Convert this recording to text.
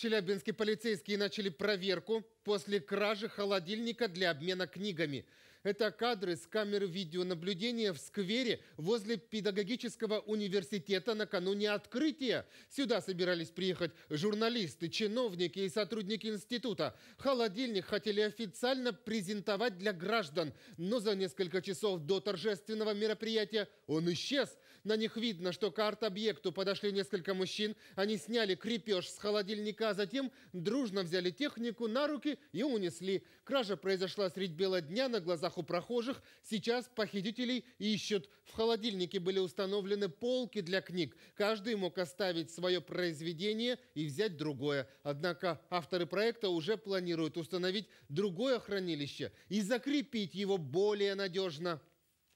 Челябинские полицейские начали проверку после кражи холодильника для обмена книгами. Это кадры с камеры видеонаблюдения в сквере возле педагогического университета накануне открытия. Сюда собирались приехать журналисты, чиновники и сотрудники института. Холодильник хотели официально презентовать для граждан, но за несколько часов до торжественного мероприятия он исчез – на них видно, что к арт-объекту подошли несколько мужчин. Они сняли крепеж с холодильника, а затем дружно взяли технику на руки и унесли. Кража произошла средь бела дня на глазах у прохожих. Сейчас похитителей ищут. В холодильнике были установлены полки для книг. Каждый мог оставить свое произведение и взять другое. Однако авторы проекта уже планируют установить другое хранилище и закрепить его более надежно.